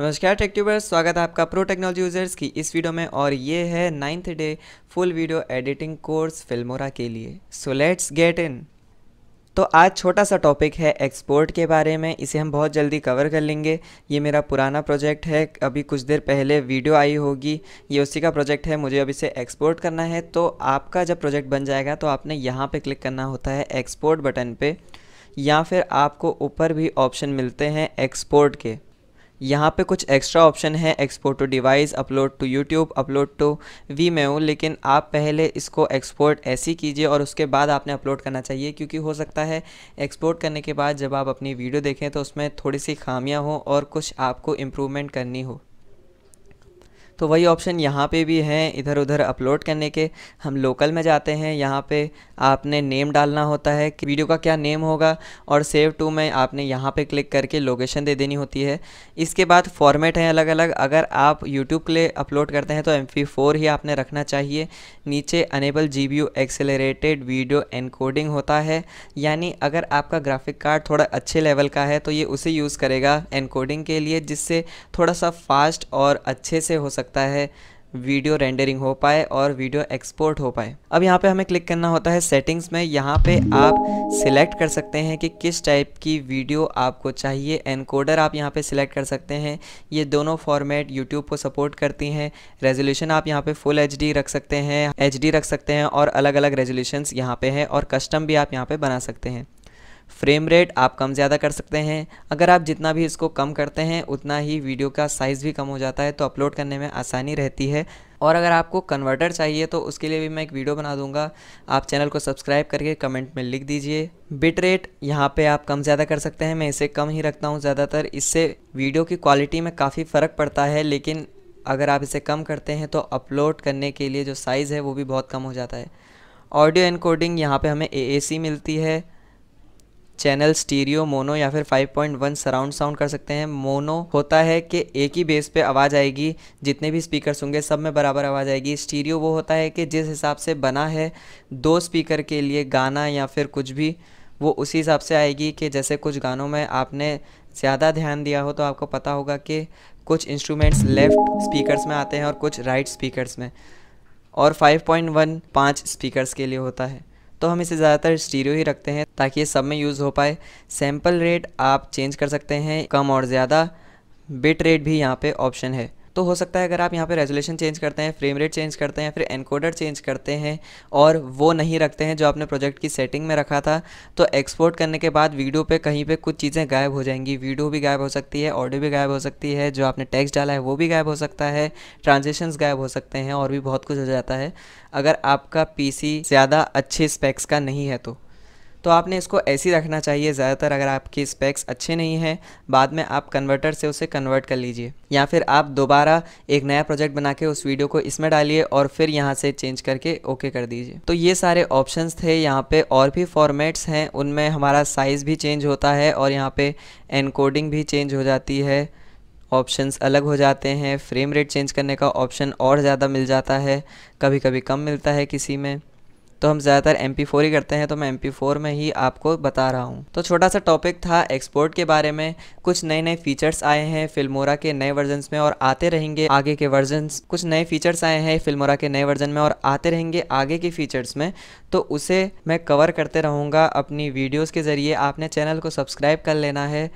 नमस्कार take tubers स्वागत है आपका प्रो टेक्नोलॉजी यूजर्स की इस वीडियो में और ये है ninth day full video editing course Filmora के लिए सो लेट्स गेट इन तो आज छोटा सा टॉपिक है एक्सपोर्ट के बारे में इसे हम बहुत जल्दी कवर कर लेंगे ये मेरा पुराना प्रोजेक्ट है अभी कुछ देर पहले वीडियो आई होगी ये उसी का प्रोजेक्ट है मुझे अभी इसे एक्सपोर्ट करना है तो आपका जब प्रोजेक्ट बन जाएगा तो आपने यहाँ पर क्लिक करना होता है एक्सपोर्ट बटन पर या फिर आपको ऊपर भी ऑप्शन मिलते हैं एक्सपोर्ट के यहाँ पे कुछ एक्स्ट्रा ऑप्शन है export to device upload to YouTube upload to Vimeo लेकिन आप पहले इसको एक्सपोर्ट ऐसी कीजिए और उसके बाद आपने अपलोड करना चाहिए क्योंकि हो सकता है एक्सपोर्ट करने के बाद जब आप अपनी वीडियो देखें तो उसमें थोड़ी सी खामियाँ हों और कुछ आपको इम्प्रूवमेंट करनी हो तो वही ऑप्शन यहाँ पे भी हैं इधर उधर अपलोड करने के हम लोकल में जाते हैं यहाँ पे आपने नेम डालना होता है कि वीडियो का क्या नेम होगा और सेव टू में आपने यहाँ पे क्लिक करके लोकेशन दे देनी होती है इसके बाद फॉर्मेट हैं अलग अलग अगर आप यूट्यूब के लिए अपलोड करते हैं तो एम ही आपने रखना चाहिए नीचे enable G B accelerated video encoding होता है यानी अगर आपका ग्राफिक कार्ड थोड़ा अच्छे लेवल का है तो ये उसे यूज़ करेगा एनकोडिंग के लिए जिससे थोड़ा सा फास्ट और अच्छे से हो सके सकता है वीडियो रेंडरिंग हो पाए और वीडियो एक्सपोर्ट हो पाए अब यहाँ पे हमें क्लिक करना होता है सेटिंग्स में यहाँ पे आप सिलेक्ट कर सकते हैं कि किस टाइप की वीडियो आपको चाहिए एनकोडर आप यहाँ पे सिलेक्ट कर सकते हैं ये दोनों फॉर्मेट यूट्यूब को सपोर्ट करती हैं रेजोल्यूशन आप यहाँ पे फुल एच रख सकते हैं एच रख सकते हैं और अलग अलग रेजोल्यूशन यहाँ पे हैं और कस्टम भी आप यहाँ पर बना सकते हैं फ्रेम रेट आप कम ज़्यादा कर सकते हैं अगर आप जितना भी इसको कम करते हैं उतना ही वीडियो का साइज़ भी कम हो जाता है तो अपलोड करने में आसानी रहती है और अगर आपको कन्वर्टर चाहिए तो उसके लिए भी मैं एक वीडियो बना दूंगा आप चैनल को सब्सक्राइब करके कमेंट में लिख दीजिए बिट रेट यहाँ पे आप कम ज़्यादा कर सकते हैं मैं इसे कम ही रखता हूँ ज़्यादातर इससे वीडियो की क्वालिटी में काफ़ी फ़र्क पड़ता है लेकिन अगर आप इसे कम करते हैं तो अपलोड करने के लिए जो साइज़ है वो भी बहुत कम हो जाता है ऑडियो एनकोडिंग यहाँ पे हमें ए मिलती है चैनल स्टीरियो मोनो या फिर 5.1 सराउंड साउंड कर सकते हैं मोनो होता है कि एक ही बेस पे आवाज़ आएगी जितने भी स्पीकर होंगे सब में बराबर आवाज़ आएगी स्टीरियो वो होता है कि जिस हिसाब से बना है दो स्पीकर के लिए गाना या फिर कुछ भी वो उसी हिसाब से आएगी कि जैसे कुछ गानों में आपने ज़्यादा ध्यान दिया हो तो आपको पता होगा कि कुछ इंस्ट्रूमेंट्स लेफ़्ट स्पीकर्स में आते हैं और कुछ राइट right स्पीकर्स में और 5.1 पाँच स्पीकर्स के लिए होता है तो हम इसे ज़्यादातर स्टीरियो ही रखते हैं ताकि ये सब में यूज़ हो पाए सैम्पल रेट आप चेंज कर सकते हैं कम और ज़्यादा बिट रेट भी यहाँ पे ऑप्शन है तो हो सकता है अगर आप यहाँ पे रेजोल्यूशन चेंज करते हैं फ्रेम रेट चेंज करते हैं फिर एनकोडर चेंज करते हैं और वो नहीं रखते हैं जो आपने प्रोजेक्ट की सेटिंग में रखा था तो एक्सपोर्ट करने के बाद वीडियो पर कहीं पर कुछ चीज़ें गायब हो जाएंगी वीडियो भी गायब हो सकती है ऑडियो भी गायब हो सकती है जो आपने टैक्स डाला है वो भी गायब हो सकता है ट्रांजेक्शन गायब हो सकते हैं और भी बहुत कुछ हो जाता है अगर आपका पी ज़्यादा अच्छे स्पेक्स का नहीं है तो तो आपने इसको ऐसे ही रखना चाहिए ज़्यादातर अगर आपकी स्पेक्स अच्छे नहीं हैं बाद में आप कन्वर्टर से उसे कन्वर्ट कर लीजिए या फिर आप दोबारा एक नया प्रोजेक्ट बना के उस वीडियो को इसमें डालिए और फिर यहाँ से चेंज करके ओके कर दीजिए तो ये सारे ऑप्शन थे यहाँ पर और भी फॉर्मेट्स हैं उनमें हमारा साइज़ भी चेंज होता है और यहाँ पर एनकोडिंग भी चेंज हो जाती है ऑप्शंस अलग हो जाते हैं फ्रेम रेट चेंज करने का ऑप्शन और ज़्यादा मिल जाता है कभी कभी कम मिलता है किसी में तो हम ज़्यादातर एम ही करते हैं तो मैं एम में ही आपको बता रहा हूँ तो छोटा सा टॉपिक था एक्सपोर्ट के बारे में कुछ नए नए फीचर्स आए हैं फिल्मोरा के नए वर्जन में और आते रहेंगे आगे के वर्जन कुछ नए फीचर्स आए हैं फिल्मोरा के नए वर्जन में और आते रहेंगे आगे के फीचर्स में तो उसे मैं कवर करते रहूँगा अपनी वीडियोज़ के ज़रिए आपने चैनल को सब्सक्राइब कर लेना है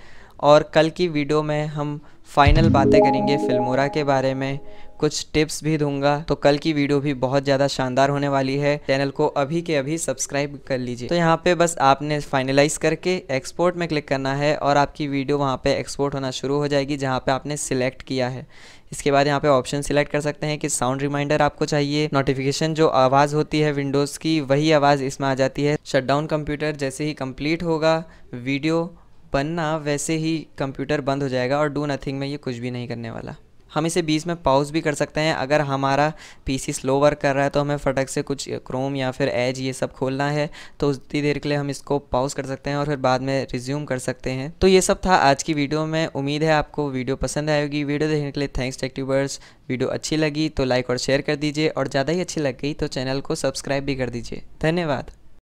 और कल की वीडियो में हम फाइनल बातें करेंगे फिल्मोरा के बारे में कुछ टिप्स भी दूंगा तो कल की वीडियो भी बहुत ज़्यादा शानदार होने वाली है चैनल को अभी के अभी सब्सक्राइब कर लीजिए तो यहाँ पे बस आपने फाइनलाइज करके एक्सपोर्ट में क्लिक करना है और आपकी वीडियो वहाँ पे एक्सपोर्ट होना शुरू हो जाएगी जहाँ पे आपने सिलेक्ट किया है इसके बाद यहाँ पे ऑप्शन सिलेक्ट कर सकते हैं कि साउंड रिमाइंडर आपको चाहिए नोटिफिकेशन जो आवाज़ होती है विंडोज़ की वही आवाज़ इसमें आ जाती है शटडाउन कंप्यूटर जैसे ही कंप्लीट होगा वीडियो बनना वैसे ही कंप्यूटर बंद हो जाएगा और डू नथिंग में ये कुछ भी नहीं करने वाला हम इसे बीच में पाउज भी कर सकते हैं अगर हमारा पीसी स्लो वर्क कर रहा है तो हमें फटक से कुछ क्रोम या फिर एज ये सब खोलना है तो उतनी देर के लिए हम इसको पाउज कर सकते हैं और फिर बाद में रिज्यूम कर सकते हैं तो ये सब था आज की वीडियो में उम्मीद है आपको वीडियो पसंद आएगी वीडियो देखने के लिए थैंक्स टेक्ट्यूबर्स वीडियो अच्छी लगी तो लाइक और शेयर कर दीजिए और ज़्यादा ही अच्छी लग गई तो चैनल को सब्सक्राइब भी कर दीजिए धन्यवाद